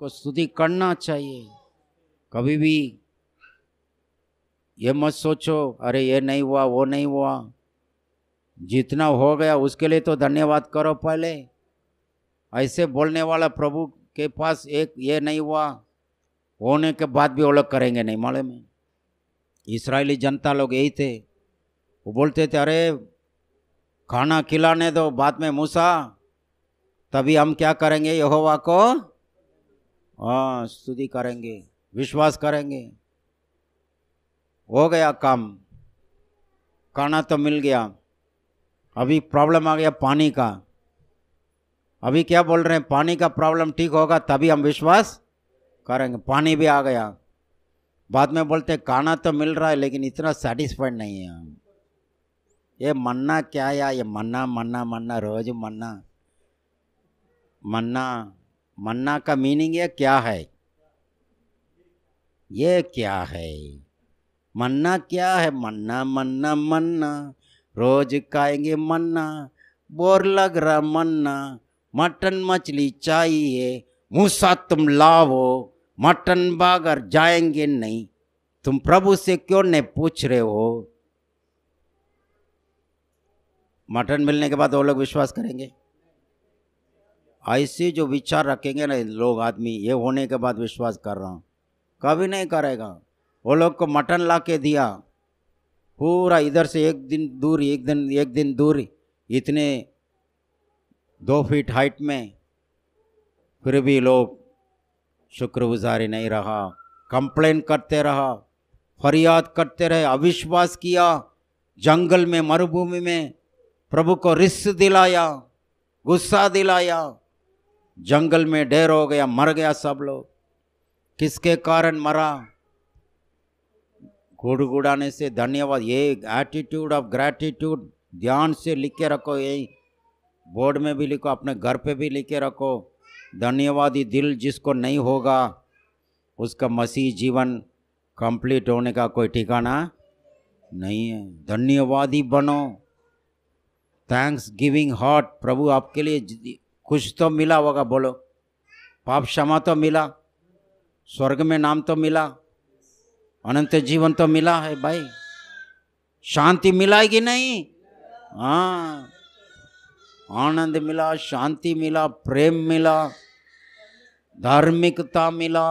को स्तुति करना चाहिए कभी भी ये मत सोचो अरे ये नहीं हुआ वो नहीं हुआ जितना हो गया उसके लिए तो धन्यवाद करो पहले ऐसे बोलने वाला प्रभु के पास एक ये नहीं हुआ होने के बाद भी वो लोग करेंगे नहीं माले में इसराइली जनता लोग यही थे वो बोलते थे अरे खाना खिलाने दो बाद में मूसा तभी हम क्या करेंगे यहोवा को हाँ स्तुति करेंगे विश्वास करेंगे हो गया काम करना तो मिल गया अभी प्रॉब्लम आ गया पानी का अभी क्या बोल रहे हैं पानी का प्रॉब्लम ठीक होगा तभी हम विश्वास करेंगे पानी भी आ गया बाद में बोलते खाना तो मिल रहा है लेकिन इतना सेटिस्फाइड नहीं है हम ये मन्ना क्या या ये मन्ना मन्ना मन्ना रोज मन्ना मन्ना मन्ना का मीनिंग है क्या है ये क्या है मन्ना क्या है मन्ना मन्ना मन्ना रोज खाएंगे मन्ना बोर लग रहा मन्ना मटन मछली चाहिए मूसा तुम लाओ मटन बागर जाएंगे नहीं तुम प्रभु से क्यों नहीं पूछ रहे हो मटन मिलने के बाद वो लोग विश्वास करेंगे ऐसे जो विचार रखेंगे ना लोग आदमी ये होने के बाद विश्वास कर रहा हूँ कभी नहीं करेगा वो लोग को मटन ला के दिया पूरा इधर से एक दिन दूर एक दिन एक दिन दूर इतने दो फीट हाइट में फिर भी लोग शुक्रगुजारी नहीं रहा कंप्लेन करते रहा फरियाद करते रहे अविश्वास किया जंगल में मरुभूमि में प्रभु को रिस दिलाया गुस्सा दिलाया जंगल में ढेर हो गया मर गया सब लोग किसके कारण मरा गुड़गुड़ाने से धन्यवाद ये एटीट्यूड ऑफ ग्रैटिट्यूड ध्यान से लिख के रखो यही बोर्ड में भी लिखो अपने घर पे भी लिख के रखो धन्यवादी दिल जिसको नहीं होगा उसका मसीह जीवन कंप्लीट होने का कोई ठिकाना नहीं है धन्यवादी बनो थैंक्स गिविंग हार्ट प्रभु आपके लिए कुछ तो मिला होगा बोलो पाप क्षमा तो मिला स्वर्ग में नाम तो मिला अनंत जीवन तो मिला है भाई शांति मिला है कि नहीं हाँ आनंद मिला शांति मिला प्रेम मिला धार्मिकता मिला